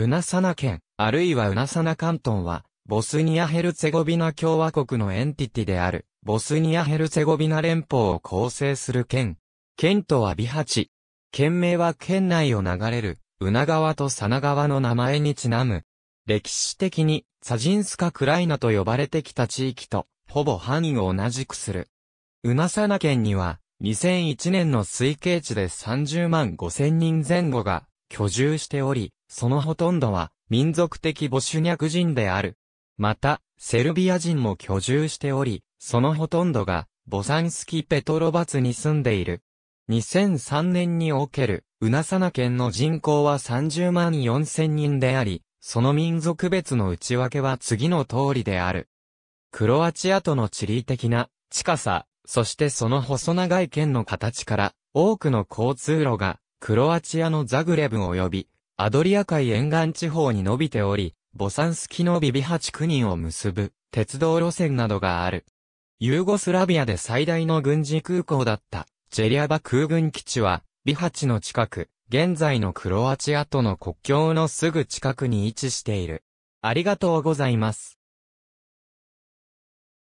ウナサナ県、あるいはウナサナ関東は、ボスニア・ヘルツェゴビナ共和国のエンティティである、ボスニア・ヘルツェゴビナ連邦を構成する県。県都はビハチ。県名は県内を流れる、ウナ川とサナ川の名前にちなむ。歴史的に、サジンスカ・クライナと呼ばれてきた地域と、ほぼ範囲を同じくする。ウナサナ県には、2001年の推計値で30万5千人前後が居住しており、そのほとんどは民族的ボシュニャク人である。また、セルビア人も居住しており、そのほとんどがボサンスキ・ペトロバツに住んでいる。2003年におけるウナサナ県の人口は30万4000人であり、その民族別の内訳は次の通りである。クロアチアとの地理的な近さ、そしてその細長い県の形から、多くの交通路が、クロアチアのザグレブ及び、アドリア海沿岸地方に伸びており、ボサンスキのビビハ地区人を結ぶ鉄道路線などがある。ユーゴスラビアで最大の軍事空港だったジェリアバ空軍基地はビハチの近く、現在のクロアチアとの国境のすぐ近くに位置している。ありがとうございます。